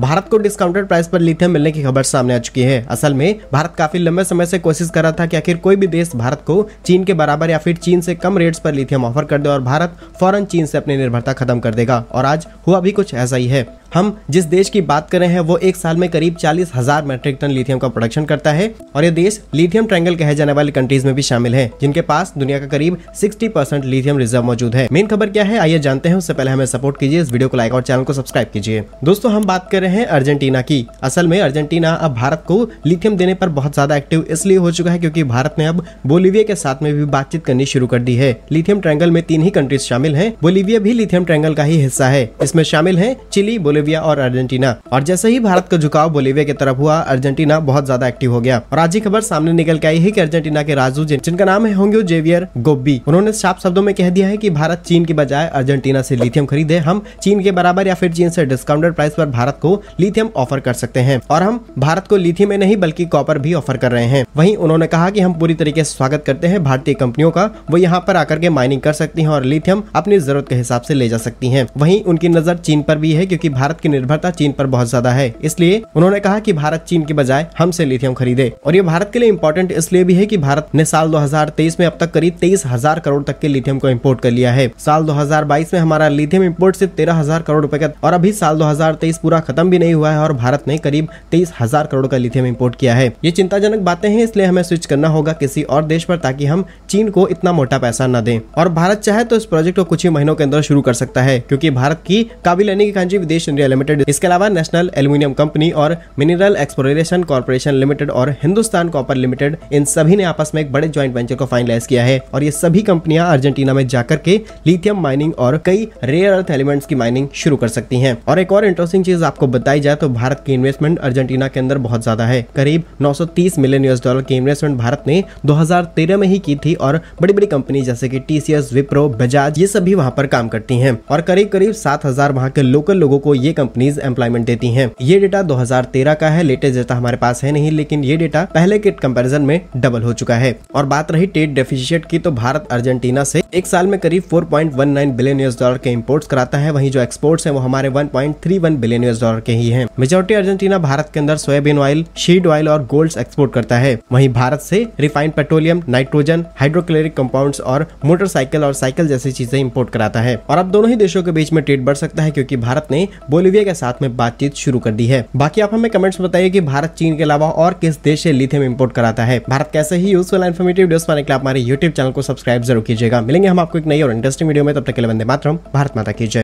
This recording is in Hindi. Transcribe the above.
भारत को डिस्काउंटेड प्राइस पर लिथियम मिलने की खबर सामने आ चुकी है असल में भारत काफी लंबे समय से कोशिश कर रहा था कि आखिर कोई भी देश भारत को चीन के बराबर या फिर चीन से कम रेट्स पर लिथियम ऑफर कर दे और भारत फौरन चीन से अपनी निर्भरता खत्म कर देगा और आज हुआ भी कुछ ऐसा ही है हम जिस देश की बात कर रहे हैं वो एक साल में करीब चालीस हजार मेट्रिक टन लिथियम का प्रोडक्शन करता है और ये देश लिथियम ट्रायंगल कहे जाने वाली कंट्रीज में भी शामिल है जिनके पास दुनिया का करीब सिक्सटी परसेंट लिथियम रिजर्व मौजूद है मेन खबर क्या है आइए जानते हैं उससे पहले हमें सपोर्ट कीजिए इस वीडियो को लाइक और चैनल को सब्सक्राइब कीजिए दोस्तों हम बात कर रहे हैं अर्जेंटीना की असल में अर्जेंटीना अब भारत को लिथियम देने पर बहुत ज्यादा एक्टिव इसलिए हो चुका है क्योंकि भारत ने अब बोलिविया के साथ में भी बातचीत करनी शुरू कर दी है लिथियम ट्रैंगल में तीन ही कंट्रीज शामिल है बोलिविया भी लिथियम ट्रैंगल का ही हिस्सा है इसमें शामिल है चिली बोलीविया बोलिविया और अर्जेंटीना और जैसे ही भारत का झुकाव बोलेविया की तरफ हुआ अर्जेंटीना बहुत ज्यादा एक्टिव हो गया और आज की खबर सामने निकल के आई है की अर्जेंटीना के राजू जिनका नाम है होंगे जेवियर गोब्बी उन्होंने साफ शब्दों में कह दिया है की भारत चीन के बजाय अर्जेंटीना ऐसी लिथियम खरीदे हम चीन के बराबर या फिर चीन ऐसी डिस्काउंटेड प्राइस आरोप भारत को लिथियम ऑफर कर सकते हैं और हम भारत को लिथियम में नहीं बल्कि कॉपर भी ऑफर कर रहे हैं वहीं उन्होंने कहा कि हम पूरी तरीके से स्वागत करते हैं भारतीय कंपनियों का वो यहाँ पर आकर के माइनिंग कर सकती हैं और लिथियम अपनी जरूरत के हिसाब से ले जा सकती हैं वहीं उनकी नजर चीन पर भी है क्योंकि भारत भारत की निर्भरता चीन पर बहुत ज्यादा है इसलिए उन्होंने कहा कि भारत चीन के बजाय हमसे लिथियम खरीदे और ये भारत के लिए इम्पोर्टेंट इसलिए भी है कि भारत ने साल 2023 में अब तक करीब तेईस हजार करोड़ तक के लिथियम को इम्पोर्ट कर लिया है साल 2022 में हमारा लिथियम इम्पोर्ट सिर्फ तेरह हजार करोड़ रूपए का और अभी साल 2023 पूरा खत्म भी नहीं हुआ है और भारत ने करीब तेईस हजार करोड़ का लिथियम इम्पोर्ट किया है ये चिंताजनक बातें हैं इसलिए हमें स्विच करना होगा किसी और देश पर ताकि हम चीन को इतना मोटा पैसा न दें और भारत चाहे तो इस प्रोजेक्ट को कुछ ही महीनों के अंदर शुरू कर सकता है क्योंकि भारत की काबिल लेने की विदेश इंडिया लिमिटेड इसके अलावा नेशनल एल्यूमिनियम कंपनी और मिनरल एक्सप्लोरेशन कॉर्पोरेशन लिमिटेड और हिंदुस्तान कॉपर लिमिटेड इन सभी ने आपस में एक बड़े ज्वाइंट वेंचर को फाइनलाइज किया है और ये सभी कंपनियां अर्जेंटीना में जाकर के लिथियम माइनिंग और कई रेयर अर्थ एलिमेंट्स की माइनिंग शुरू कर सकती है और एक और इंटरेस्टिंग चीज आपको बताई जाए तो भारत की इन्वेस्टमेंट अर्जेंटीना के अंदर बहुत ज्यादा है करीब 930 मिलियन यूएस डॉलर की इन्वेस्टमेंट भारत ने 2013 में ही की थी और बड़ी बड़ी कंपनी जैसे की टीसीएस विप्रो बजाज ये सभी वहाँ पर काम करती है और करीब करीब सात हजार वहाँ के लोकल लोगों को ये कंपनीज एम्प्लॉयमेंट देती है ये डेटा 2013 का है लेटेस्ट डेटा हमारे पास है नहीं लेकिन ये डेटा पहले के कम्पेरिजन में डबल हो चुका है और बात रही ट्रेड डेफिशिएट की तो भारत अर्जेंटीना से एक साल में करीब 4.19 बिलियन यूएस डॉलर के इम्पोर्ट्स कराता है वहीं जो एक्सपोर्ट्स हैं वो हमारे 1.31 बिलियन यूएस डॉलर के ही हैं मेजोरिटी अर्जेंटीना भारत के अंदर सोयाबीन ऑयल शीड ऑयल और गोल्ड एक्सपोर्ट करता है वहीं भारत से refined petroleum nitrogen hydrochloric compound और मोटरसाइकिल और साइकिल जैसी चीजें इम्पोर्ट कराता है और अब दोनों ही देशों के बीच में ट्रेड बढ़ सकता है क्यूँकी भारत ने बोलिविया के साथ में बातचीत शुरू कर दी है बाकी आप हमें कमेंट्स बताइए की भारत चीन के अलावा और किस देश से लिथियम इम्पोर्ट कराता है भारत कैसे ही यूजफुल इन्फॉर्मेटिव वीडियो पाने के लिए हमारे यूट्यूब चैनल को सब्सक्राइब जरूर कीजिएगा मिलेंगे हम आपको एक नई और इंटरेस्टिंग वीडियो में तब तक के लिए बंदे मात्र भारत माता की जय